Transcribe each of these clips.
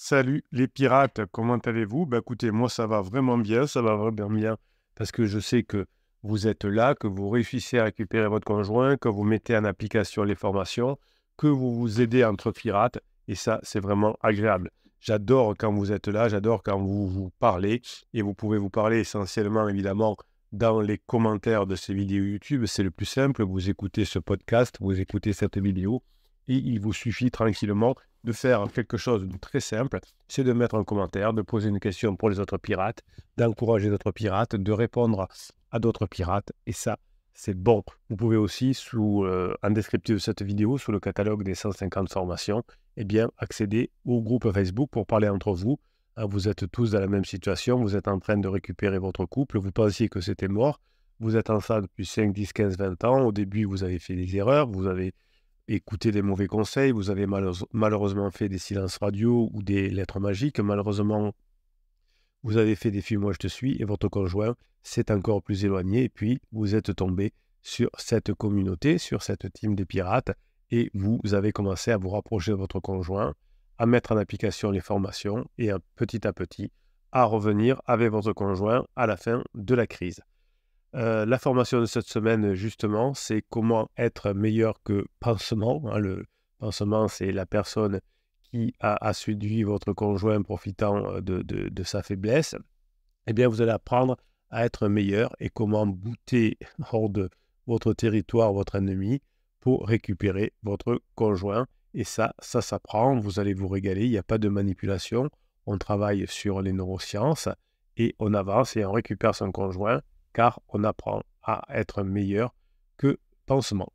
Salut les pirates, comment allez-vous Bah écoutez, moi ça va vraiment bien, ça va vraiment bien parce que je sais que vous êtes là, que vous réussissez à récupérer votre conjoint, que vous mettez en application les formations, que vous vous aidez entre pirates et ça c'est vraiment agréable. J'adore quand vous êtes là, j'adore quand vous vous parlez et vous pouvez vous parler essentiellement évidemment dans les commentaires de ces vidéos YouTube, c'est le plus simple, vous écoutez ce podcast, vous écoutez cette vidéo et il vous suffit tranquillement de faire quelque chose de très simple, c'est de mettre un commentaire, de poser une question pour les autres pirates, d'encourager d'autres pirates, de répondre à d'autres pirates. Et ça, c'est bon. Vous pouvez aussi, sous, euh, en descriptif de cette vidéo, sous le catalogue des 150 formations, eh bien, accéder au groupe Facebook pour parler entre vous. Ah, vous êtes tous dans la même situation, vous êtes en train de récupérer votre couple, vous pensiez que c'était mort, vous êtes en ça depuis 5, 10, 15, 20 ans, au début vous avez fait des erreurs, vous avez Écoutez des mauvais conseils, vous avez malheureusement fait des silences radio ou des lettres magiques, malheureusement, vous avez fait des films Moi je te suis et votre conjoint s'est encore plus éloigné et puis vous êtes tombé sur cette communauté, sur cette team de pirates et vous avez commencé à vous rapprocher de votre conjoint, à mettre en application les formations et à, petit à petit à revenir avec votre conjoint à la fin de la crise. Euh, la formation de cette semaine, justement, c'est comment être meilleur que pansement. Hein, le pansement, c'est la personne qui a, a, séduit votre conjoint profitant euh, de, sa faiblesse. Eh bien, vous allez apprendre à être meilleur et comment bouter hors de votre territoire, votre ennemi, pour récupérer votre conjoint. Et ça, ça s'apprend, vous allez vous régaler, il n'y a pas de manipulation. On travaille sur les neurosciences et on avance et on récupère son conjoint car on apprend à être meilleur que pansement.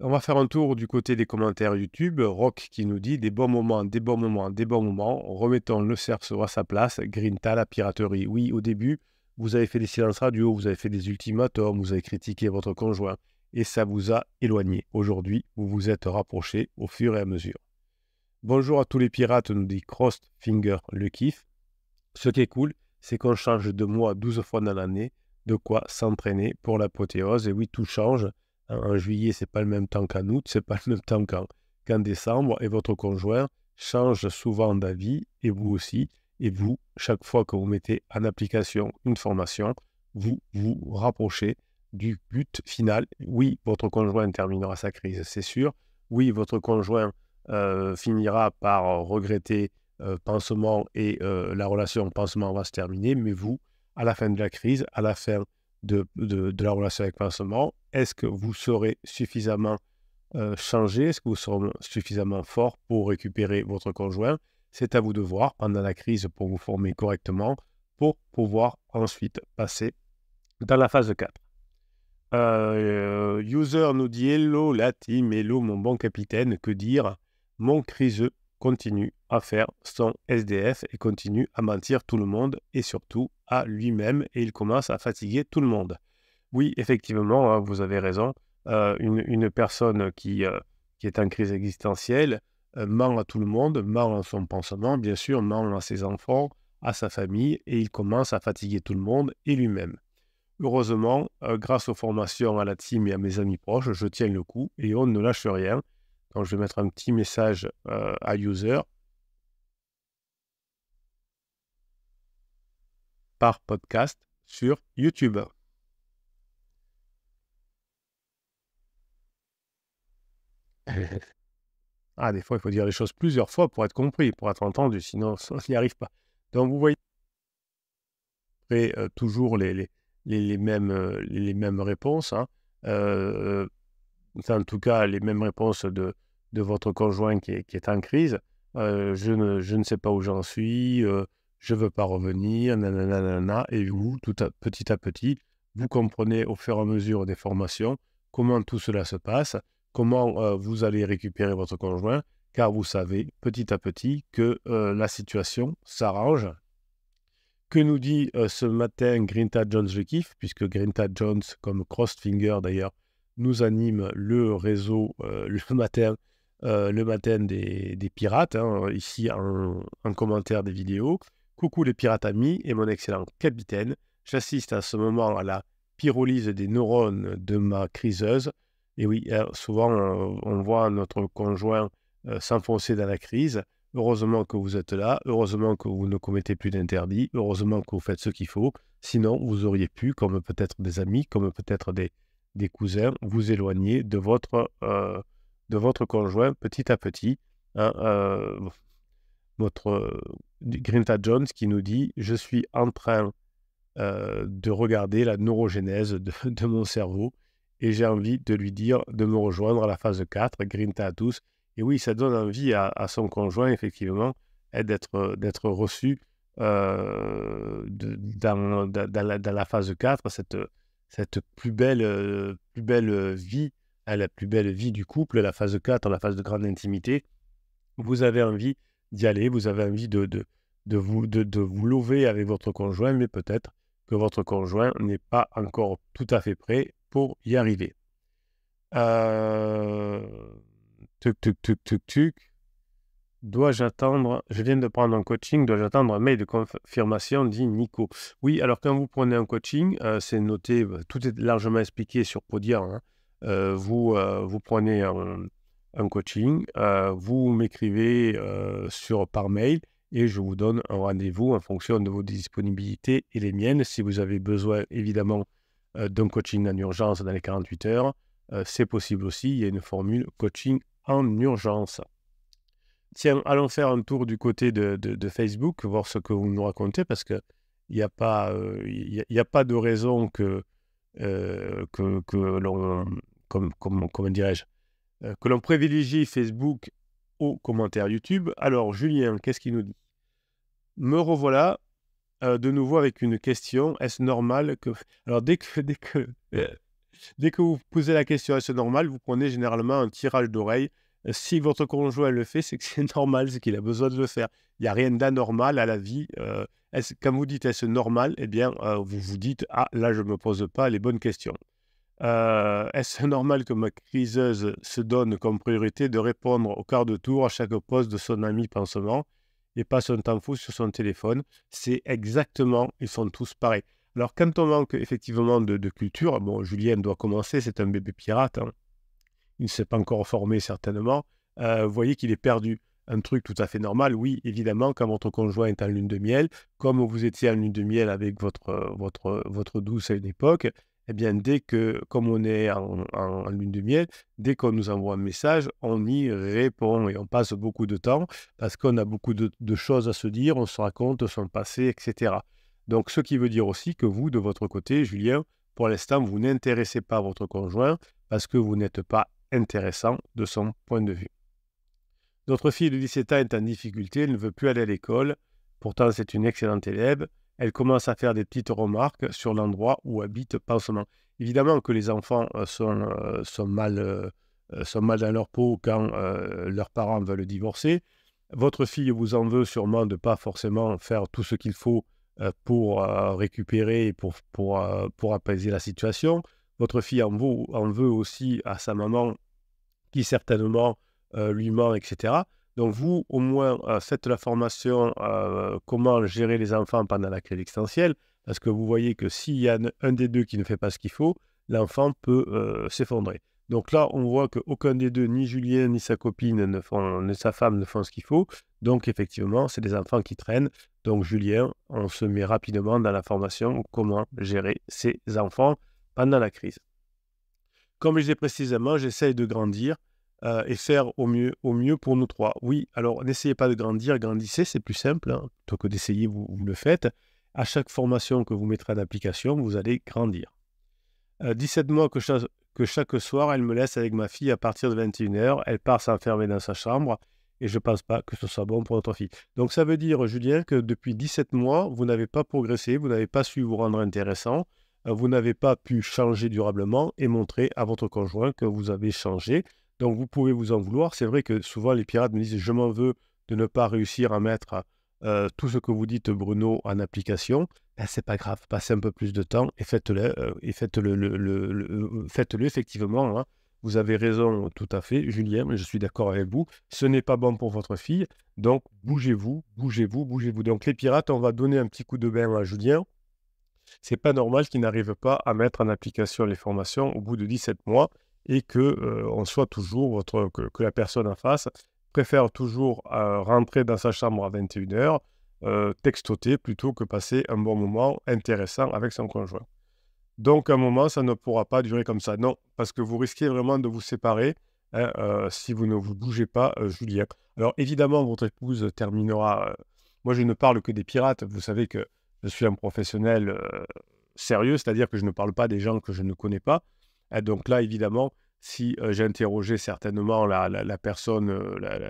On va faire un tour du côté des commentaires YouTube. Rock qui nous dit des bons moments, des bons moments, des bons moments. Remettons le cerceau à sa place. Grinta, la piraterie. Oui, au début, vous avez fait des silences radio, vous avez fait des ultimatums, vous avez critiqué votre conjoint et ça vous a éloigné. Aujourd'hui, vous vous êtes rapprochés au fur et à mesure. Bonjour à tous les pirates, nous dit Crossfinger le kiff. Ce qui est cool, c'est qu'on change de mois 12 fois dans l'année, de quoi s'entraîner pour l'apothéose. Et oui, tout change. En, juillet, juillet, c'est pas le même temps qu'en août, c'est pas le même temps qu'en décembre, et votre conjoint change souvent d'avis, et vous aussi. Et vous, chaque fois que vous mettez en application une formation, vous vous rapprochez du but final. Oui, votre conjoint terminera sa crise, c'est sûr. Oui, votre conjoint euh, finira par regretter pansement et la relation pansement va se terminer, mais vous, à la fin de la crise, à la fin de, la relation avec pansement, est-ce que vous serez suffisamment changé Est-ce que vous serez suffisamment fort pour récupérer votre conjoint C'est à vous de voir pendant la crise pour vous former correctement pour pouvoir ensuite passer dans la phase 4. user nous dit Hello la team, hello mon bon capitaine, que dire Mon criseux continue faire son SDF et continue à mentir tout le monde et surtout à lui-même et il commence à fatiguer tout le monde. Oui, effectivement, hein, vous avez raison. Euh, une, personne qui, euh, qui est en crise existentielle euh, ment à tout le monde, ment à son pensement, bien sûr, ment à ses enfants, à sa famille et il commence à fatiguer tout le monde et lui-même. Heureusement, grâce aux formations à la team et à mes amis proches, je tiens le coup et on ne lâche rien. Donc, je vais mettre un petit message à user par podcast sur YouTube. Ah, des fois, il faut dire les choses plusieurs fois pour être compris, pour être entendu, sinon ça n'y arrive pas. Donc, vous voyez et, euh, toujours les, les, mêmes, euh, les mêmes réponses, hein. euh, en tout cas les mêmes réponses de, de votre conjoint qui est, en crise. je, ne, je ne sais pas où j'en suis, je veux pas revenir, nanana, et vous, tout petit à petit, vous comprenez au fur et à mesure des formations comment tout cela se passe, comment euh, vous allez récupérer votre conjoint, car vous savez petit à petit que euh, la situation s'arrange. Que nous dit euh, ce matin Grinta Jones le kiffe, puisque Grinta Jones, comme Crossfinger d'ailleurs, nous anime le réseau le matin, le matin des, pirates, hein, ici en, commentaire des vidéos. Coucou les pirates amis et mon excellent capitaine. J'assiste à ce moment à la pyrolyse des neurones de ma criseuse. Et oui, euh, souvent euh, on voit notre conjoint euh, s'enfoncer dans la crise. Heureusement que vous êtes là, heureusement que vous ne commettez plus d'interdits, heureusement que vous faites ce qu'il faut. Sinon, vous auriez pu, comme peut-être des amis, comme peut-être des, cousins, vous éloigner de votre, de votre conjoint petit à petit. Hein, votre Grinta Jones qui nous dit Je suis en train euh, de regarder la neurogénèse de, mon cerveau et j'ai envie de lui dire de me rejoindre à la phase 4, Grinta à tous. Et oui, ça donne envie à, son conjoint, effectivement, eh, d'être reçu euh, dans, la, phase 4, cette, cette plus, belle, plus belle vie, à hein, la plus belle vie du couple, la phase 4, la phase de grande intimité. Vous avez envie d'y aller, vous avez envie de, de, vous, de, vous lever avec votre conjoint, mais peut-être que votre conjoint n'est pas encore tout à fait prêt pour y arriver. Euh... Tuc, tuc, tuc, tuc, Dois-je attendre Je viens de prendre un coaching. Dois-je attendre un mail de confirmation dit Nico. Oui, alors quand vous prenez un coaching, euh, c'est noté. Bah, tout est largement expliqué sur Podia. Hein. Euh, vous, euh, vous prenez un, un coaching, euh, vous m'écrivez euh, sur par mail et je vous donne un rendez-vous en fonction de vos disponibilités et les miennes. Si vous avez besoin évidemment euh, d'un coaching en urgence dans les 48 heures, c'est possible aussi. Il y a une formule coaching en urgence. Tiens, allons faire un tour du côté de, Facebook, voir ce que vous nous racontez, parce que il n'y a, pas, il y a, pas de raison que, que, que l'on, comme, comme, comment dirais-je, euh, que l'on privilégie Facebook aux commentaires YouTube. Alors, Julien, qu'est-ce qu'il nous dit Me revoilà euh, de nouveau avec une question. Est-ce normal que. Alors, dès que, dès, que, dès que vous posez la question est-ce normal, vous prenez généralement un tirage d'oreille. Euh, si votre conjoint le fait, c'est que c'est normal, c'est qu'il a besoin de le faire. Il n'y a rien d'anormal à la vie. quand vous dites est-ce normal, eh bien, vous vous dites ah, là, je ne me pose pas les bonnes questions. Euh, est-ce normal que ma criseuse se donne comme priorité de répondre au quart de tour à chaque poste de son ami pensement et passe un temps fou sur son téléphone C'est exactement, ils sont tous pareils. Alors quand on manque effectivement de, culture, bon, Julien doit commencer, c'est un bébé pirate, hein. il ne s'est pas encore formé certainement, euh, vous voyez qu'il est perdu. Un truc tout à fait normal, oui, évidemment, quand votre conjoint est en lune de miel, comme vous étiez en lune de miel avec votre, votre, votre douce à une époque, eh bien, dès que, comme on est en, lune de miel, dès qu'on nous envoie un message, on y répond et on passe beaucoup de temps parce qu'on a beaucoup de, choses à se dire, on se raconte son passé, etc. Donc, ce qui veut dire aussi que vous, de votre côté, Julien, pour l'instant, vous n'intéressez pas votre conjoint parce que vous n'êtes pas intéressant de son point de vue. Notre fille de 17 est en difficulté, elle ne veut plus aller à l'école. Pourtant, c'est une excellente élève elle commence à faire des petites remarques sur l'endroit où habite Pansement. Évidemment que les enfants euh, sont, euh, euh, sont, mal, dans leur peau quand leurs parents veulent divorcer. Votre fille vous en veut sûrement de ne pas forcément faire tout ce qu'il faut pour récupérer pour, pour, apaiser la situation. Votre fille en veut, en veut aussi à sa maman qui certainement lui ment, etc. Donc vous, au moins, euh, faites la formation euh, comment gérer les enfants pendant la crise existentielle, parce que vous voyez que s'il y a un, des deux qui ne fait pas ce qu'il faut, l'enfant peut euh, s'effondrer. Donc là, on voit qu'aucun des deux, ni Julien ni sa copine, ni sa femme ne font ce qu'il faut. Donc effectivement, c'est des enfants qui traînent. Donc Julien, on se met rapidement dans la formation comment gérer ses enfants pendant la crise. Comme je disais précisément, j'essaye de grandir. Euh, et faire au mieux, au mieux pour nous trois. Oui, alors n'essayez pas de grandir, grandissez, c'est plus simple. Tant hein. Plutôt que d'essayer, vous, le faites. À chaque formation que vous mettrez en application, vous allez grandir. 17 euh, mois que chaque, que chaque soir, elle me laisse avec ma fille à partir de 21h. Elle part s'enfermer dans sa chambre et je ne pense pas que ce soit bon pour notre fille. Donc ça veut dire, Julien, que depuis 17 mois, vous n'avez pas progressé, vous n'avez pas su vous rendre intéressant, euh, vous n'avez pas pu changer durablement et montrer à votre conjoint que vous avez changé, donc vous pouvez vous en vouloir. C'est vrai que souvent les pirates me disent je m'en veux de ne pas réussir à mettre euh, tout ce que vous dites Bruno en application. Ce ben, c'est pas grave, passez un peu plus de temps et faites-le euh, faites-le le, euh, effectivement. Hein. Vous avez raison tout à fait, Julien, je suis d'accord avec vous. Ce n'est pas bon pour votre fille, donc bougez-vous, bougez-vous, bougez-vous. Donc les pirates, on va donner un petit coup de bain à Julien. C'est pas normal qu'il n'arrive pas à mettre en application les formations au bout de 17 mois et que on soit toujours votre, que, la personne en face préfère toujours rentrer dans sa chambre à 21h, textoter plutôt que passer un bon moment intéressant avec son conjoint. Donc, un moment, ça ne pourra pas durer comme ça. Non, parce que vous risquez vraiment de vous séparer hein, si vous ne vous bougez pas, Julien. Alors, évidemment, votre épouse terminera. moi, je ne parle que des pirates. Vous savez que je suis un professionnel sérieux, c'est-à-dire que je ne parle pas des gens que je ne connais pas. Et ah, donc là, évidemment, si euh, j'interrogeais certainement la, personne, euh,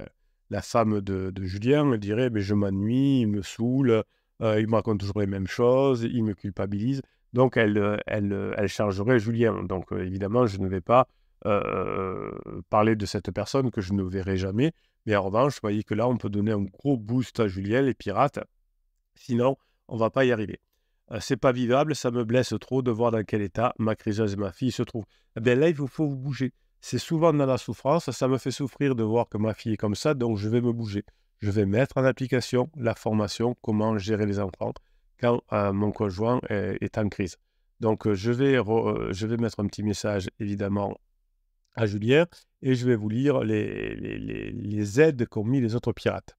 la, femme de, Julien, elle dirait mais Je m'ennuie, il me saoule, euh, il me raconte toujours les mêmes choses, il me culpabilise. Donc elle, elle, elle chargerait Julien. Donc évidemment, je ne vais pas parler de cette personne que je ne verrai jamais. Mais en revanche, vous voyez que là, on peut donner un gros boost à Julien, les pirates. Sinon, on ne va pas y arriver c'est pas vivable, ça me blesse trop de voir dans quel état ma criseuse et ma fille se trouvent. Eh bien là, il faut vous bouger. C'est souvent dans la souffrance, ça me fait souffrir de voir que ma fille est comme ça, donc je vais me bouger. Je vais mettre en application la formation comment gérer les enfants quand mon conjoint est, en crise. Donc je vais, je vais mettre un petit message évidemment à Julien et je vais vous lire les, les aides qu'ont mis les autres pirates.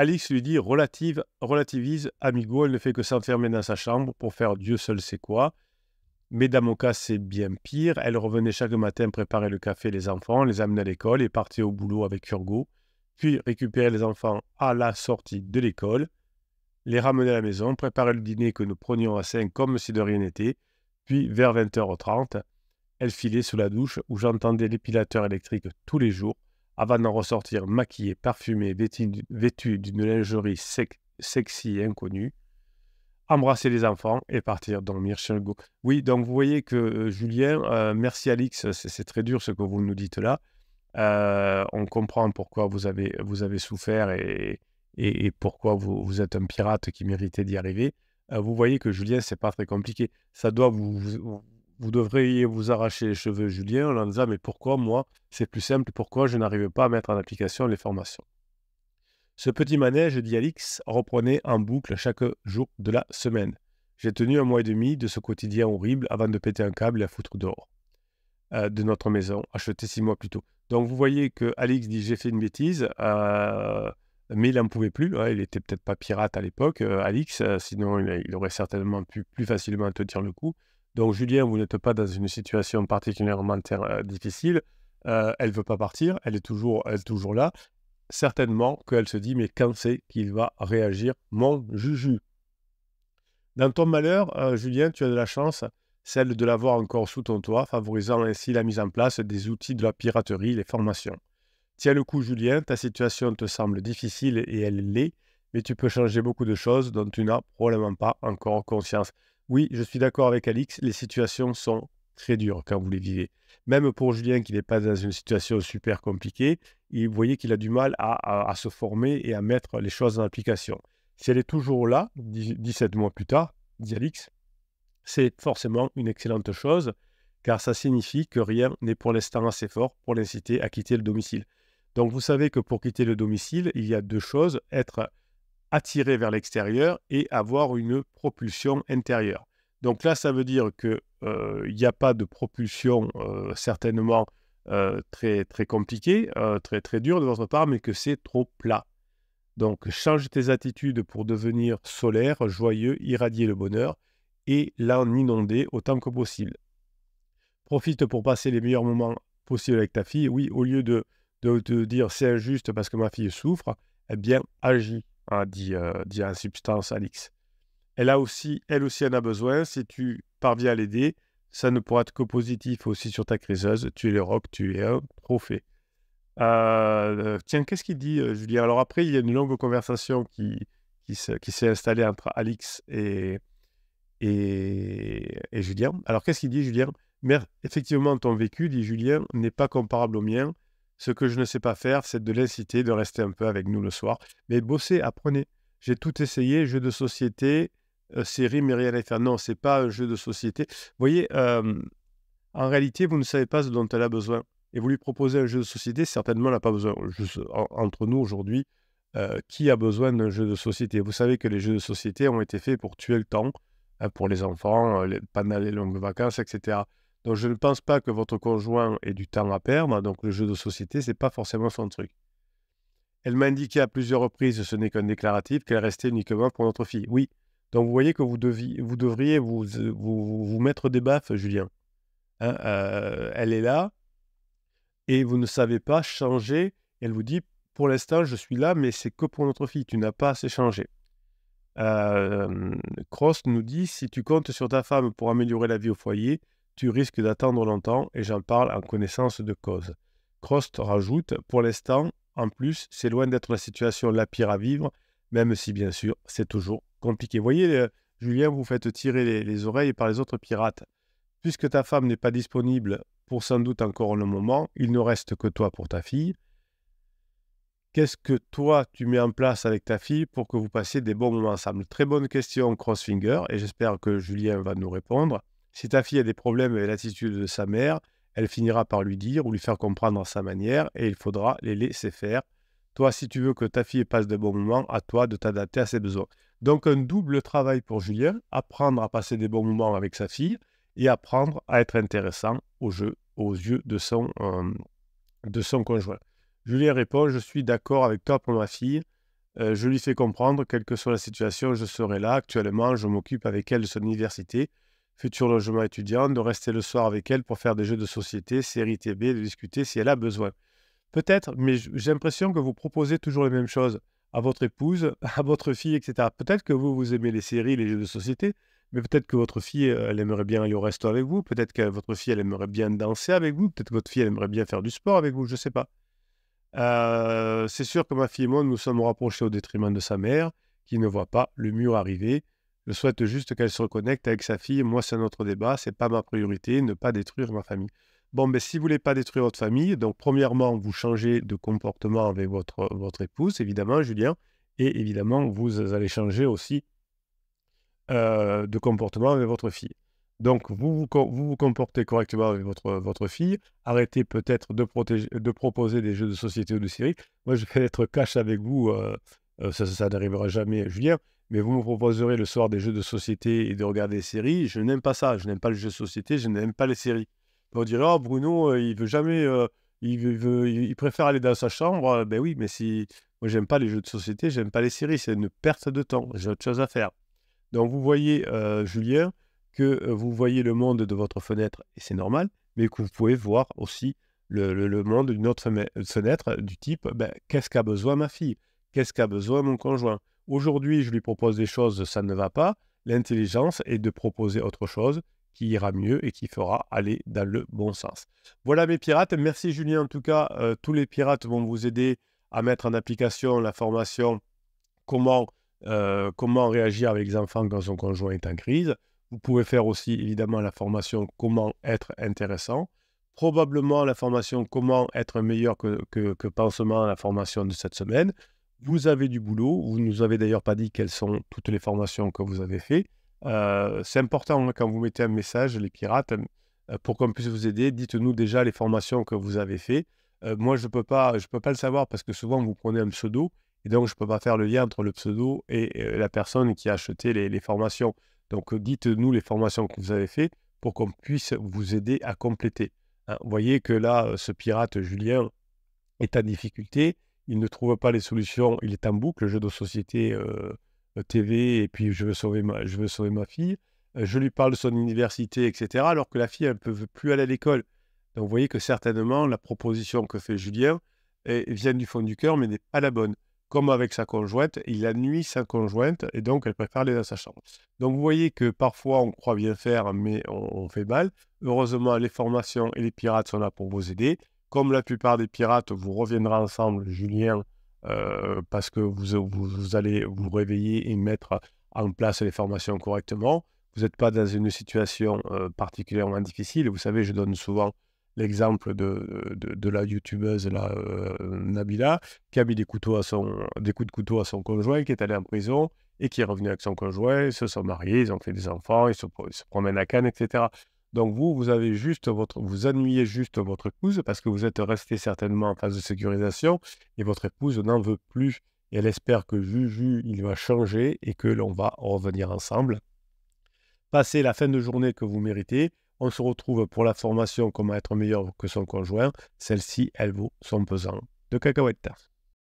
Alix lui dit relative, relativise, amigo, elle ne fait que s'enfermer dans sa chambre pour faire Dieu seul sait quoi. Mais dans cas, c'est bien pire. Elle revenait chaque matin préparer le café les enfants, les amener à l'école et partir au boulot avec Urgo, puis récupérer les enfants à la sortie de l'école, les ramener à la maison, préparer le dîner que nous prenions à 5 comme si de rien n'était, puis vers 20h30, elle filait sous la douche où j'entendais l'épilateur électrique tous les jours avant d'en ressortir maquillé, parfumé, vêtu d'une lingerie sexy et inconnue, embrasser les enfants et partir dans le Oui, donc vous voyez que euh, Julien, euh, merci Alix, c'est très dur ce que vous nous dites là. Euh, on comprend pourquoi vous avez, souffert et, pourquoi vous, êtes un pirate qui méritait d'y arriver. vous voyez que Julien, c'est pas très compliqué. Ça doit vous vous devriez vous arracher les cheveux, Julien, en disant Mais pourquoi moi C'est plus simple, pourquoi je n'arrive pas à mettre en application les formations Ce petit manège dit Alix, reprenait en boucle chaque jour de la semaine. J'ai tenu un mois et demi de ce quotidien horrible avant de péter un câble et à foutre dehors euh, de notre maison, achetée six mois plus tôt. Donc vous voyez que Alix dit J'ai fait une bêtise. Euh, mais il n'en pouvait plus. Hein, il était peut-être pas pirate à l'époque, euh, Alix, sinon il, il, aurait certainement pu plus facilement te dire le coup. Donc, Julien, vous n'êtes pas dans une situation particulièrement euh, difficile. Euh, elle ne veut pas partir, elle est toujours, toujours là. Certainement qu'elle se dit, mais quand c'est qu'il va réagir mon Juju Dans ton malheur, euh, Julien, tu as de la chance, celle de l'avoir encore sous ton toit, favorisant ainsi la mise en place des outils de la piraterie, les formations. Tiens le coup, Julien, ta situation te semble difficile et elle l'est, mais tu peux changer beaucoup de choses dont tu n'as probablement pas encore conscience. Oui, je suis d'accord avec Alix, les situations sont très dures quand vous les vivez. Même pour Julien, qui n'est pas dans une situation super compliquée, il, vous voyez qu'il a du mal à, se former et à mettre les choses en application. Si elle est toujours là, 17 mois plus tard, dit Alix, c'est forcément une excellente chose, car ça signifie que rien n'est pour l'instant assez fort pour l'inciter à quitter le domicile. Donc vous savez que pour quitter le domicile, il y a deux choses, être attirer vers l'extérieur et avoir une propulsion intérieure. Donc là, ça veut dire qu'il euh, n'y a pas de propulsion euh, certainement euh, très, très compliquée, très, très dure de votre part, mais que c'est trop plat. Donc change tes attitudes pour devenir solaire, joyeux, irradier le bonheur et l'en inonder autant que possible. Profite pour passer les meilleurs moments possibles avec ta fille. Oui, au lieu de, te dire c'est injuste parce que ma fille souffre, eh bien agis. Hein, dit, euh, substance Alix. Elle, a aussi, elle aussi en a besoin. Si tu parviens à l'aider, ça ne pourra être que positif aussi sur ta criseuse, Tu es rock, tu es un trophée. Euh, tiens, qu'est-ce qu'il dit, euh, Julien Alors après, il y a une longue conversation qui, qui, s'est installée entre Alix et, et, Julien. Alors qu'est-ce qu'il dit, Julien Mais effectivement, ton vécu, dit Julien, n'est pas comparable au mien. Ce que je ne sais pas faire, c'est de l'inciter de rester un peu avec nous le soir. Mais bossez, apprenez. J'ai tout essayé, jeu de société, euh, série, mais rien à faire. Non, c'est pas un euh, jeu de société. Vous voyez, en réalité, vous ne savez pas ce dont elle a besoin. Et vous lui proposez un jeu de société, certainement, elle n'a pas besoin. Euh, entre nous, aujourd'hui, qui a besoin d'un jeu de société Vous savez que les jeux de société ont été faits pour tuer le temps, hein, pour les enfants, les, pendant les longues vacances, etc. Donc je ne pense pas que votre conjoint ait du temps à perdre, hein, donc le jeu de société, ce n'est pas forcément son truc. Elle m'a indiqué à plusieurs reprises, ce n'est qu'un déclaratif, qu'elle restait uniquement pour notre fille. Oui, donc vous voyez que vous, devriez euh, vous, mettre des baffes, Julien. Hein, euh, elle est là et vous ne savez pas changer. Elle vous dit, pour l'instant, je suis là, mais c'est que pour notre fille. Tu n'as pas assez changé. Euh, Cross nous dit, si tu comptes sur ta femme pour améliorer la vie au foyer, tu risques d'attendre longtemps et j'en parle en connaissance de cause. Cross rajoute, pour l'instant, en plus, c'est loin d'être la situation la pire à vivre, même si bien sûr, c'est toujours compliqué. voyez, euh, Julien, vous faites tirer les, les oreilles par les autres pirates. Puisque ta femme n'est pas disponible pour sans doute encore le moment, il ne reste que toi pour ta fille. Qu'est-ce que toi tu mets en place avec ta fille pour que vous passiez des bons moments ensemble Très bonne question, Crossfinger, et j'espère que Julien va nous répondre. Si ta fille a des problèmes avec l'attitude de sa mère, elle finira par lui dire ou lui faire comprendre sa manière et il faudra les laisser faire. Toi, si tu veux que ta fille passe de bons moments, à toi de t'adapter à ses besoins. Donc un double travail pour Julien, apprendre à passer des bons moments avec sa fille et apprendre à être intéressant au jeu, aux yeux de son, conjoint. Julien répond, je suis d'accord avec toi pour ma fille. Euh, je lui fais comprendre, quelle que soit la situation, je serai là. Actuellement, je m'occupe avec elle de son université futur logement étudiant, de rester le soir avec elle pour faire des jeux de société, séries TB, de discuter si elle a besoin. Peut-être, mais j'ai l'impression que vous proposez toujours les mêmes choses à votre épouse, à votre fille, etc. Peut-être que vous, vous aimez les séries, les jeux de société, mais peut-être que votre fille, euh, elle aimerait bien aller au resto avec vous, peut-être que votre fille, elle aimerait bien danser avec vous, peut-être que votre fille, elle aimerait bien faire du sport avec vous, je ne sais pas. Euh, c'est sûr que ma fille et moi, nous sommes rapprochés au détriment de sa mère, qui ne voit pas le mur arriver, je souhaite juste qu'elle se reconnecte avec sa fille. Moi, c'est notre débat. C'est pas ma priorité. Ne pas détruire ma famille. Bon, mais ben, si vous voulez pas détruire votre famille, donc premièrement, vous changez de comportement avec votre, votre épouse, évidemment, Julien. Et évidemment, vous allez changer aussi euh, de comportement avec votre fille. Donc, vous vous, vous, comportez correctement avec votre, votre fille. Arrêtez peut-être de, de proposer des jeux de société ou de série. Moi, je vais être cash avec vous. Euh, euh, ça n'arrivera jamais, Julien mais vous me proposerez le soir des jeux de société et de regarder des séries. Je n'aime pas ça. Je n'aime pas les jeux de société. Je n'aime pas les séries. On dirait, oh, Bruno, euh, il veut jamais. Euh, il, préfère aller dans sa chambre. Euh, ben oui, mais si. Moi, j'aime pas les jeux de société. J'aime pas les séries. C'est une perte de temps. J'ai autre chose à faire. Donc, vous voyez, Julien, que vous voyez le monde de votre fenêtre, et c'est normal, mais que vous pouvez voir aussi le, monde d'une autre fenêtre du type ben, qu'est-ce qu'a besoin ma fille Qu'est-ce qu'a besoin mon conjoint Aujourd'hui, je lui propose des choses, ça ne va pas. L'intelligence est de proposer autre chose qui ira mieux et qui fera aller dans le bon sens. Voilà mes pirates. Merci Julien. En tout cas, euh, tous les pirates vont vous aider à mettre en application la formation comment, euh, comment réagir avec les enfants quand son conjoint est en crise. Vous pouvez faire aussi évidemment la formation comment être intéressant. Probablement la formation comment être meilleur que, que, la formation de cette semaine. Vous avez du boulot. Vous ne nous avez d'ailleurs pas dit quelles sont toutes les formations que vous avez faites. Euh, c'est important hein, quand vous mettez un message, les pirates, euh, pour qu'on puisse vous aider. Dites-nous déjà les formations que vous avez faites. Euh, moi, je ne peux, pas, peux pas le savoir parce que souvent, vous prenez un pseudo et donc je ne peux pas faire le lien entre le pseudo et la personne qui a acheté les, formations. Donc, dites-nous les formations que vous avez faites pour qu'on puisse vous aider à compléter. vous hein, voyez que là, ce pirate Julien est en difficulté il ne trouve pas les solutions, il est en boucle, jeu de société euh, TV, et puis je veux sauver ma, je veux sauver ma fille. Euh, je lui parle de son université, etc., alors que la fille, elle ne peut plus aller à l'école. Donc vous voyez que certainement, la proposition que fait Julien eh, vient du fond du cœur, mais n'est pas la bonne. Comme avec sa conjointe, il nuit sa conjointe, et donc elle préfère aller dans sa chambre. Donc vous voyez que parfois, on croit bien faire, mais on, on fait mal. Heureusement, les formations et les pirates sont là pour vous aider. Comme la plupart des pirates, vous reviendrez ensemble, Julien, euh, parce que vous, allez vous réveiller et mettre en place les formations correctement. Vous n'êtes pas dans une situation euh, particulièrement difficile. Vous savez, je donne souvent l'exemple de, la youtubeuse euh, Nabila, qui a mis des, couteaux à son, coups de couteau à son conjoint, qui est allé en prison et qui est revenu avec son conjoint. Ils se sont mariés, ils ont fait des enfants, ils se, ils se promènent à Cannes, etc. Donc vous, vous avez juste votre, vous annuyez juste votre épouse parce que vous êtes resté certainement en phase de sécurisation et votre épouse n'en veut plus. Et elle espère que vu, il va changer et que l'on va revenir ensemble. Passez la fin de journée que vous méritez. On se retrouve pour la formation Comment être meilleur que son conjoint. Celle-ci, elle vaut son pesant de cacahuètes.